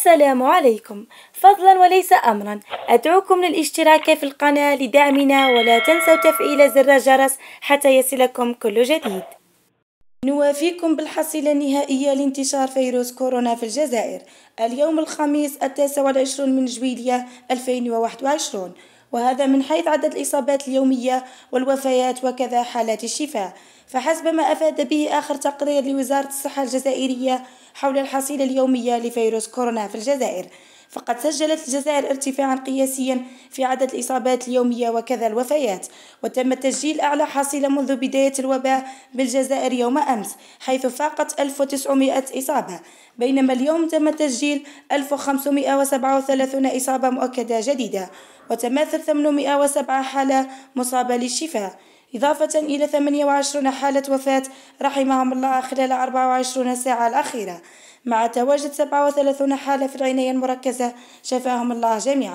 السلام عليكم فضلا وليس أمرا أدعوكم للاشتراك في القناة لدعمنا ولا تنسوا تفعيل زر الجرس حتى يصلكم كل جديد نوافيكم بالحصيلة النهائية لانتشار فيروس كورونا في الجزائر اليوم الخميس التاسع والعشرون من جويلية 2021 وهذا من حيث عدد الإصابات اليومية والوفيات وكذا حالات الشفاء فحسب ما أفاد به آخر تقرير لوزارة الصحة الجزائرية حول الحصيلة اليومية لفيروس كورونا في الجزائر فقد سجلت الجزائر ارتفاعا قياسيا في عدد الإصابات اليومية وكذا الوفيات وتم تسجيل أعلى حصيلة منذ بداية الوباء بالجزائر يوم أمس حيث فاقت 1900 إصابة بينما اليوم تم تسجيل 1537 إصابة مؤكدة جديدة وتماثل 807 حالة مصابة للشفاء إضافة إلى 28 حالة وفاة رحمهم الله خلال 24 ساعة الأخيرة مع تواجد 37 حالة في العناية المركزة شفاهم الله جميعا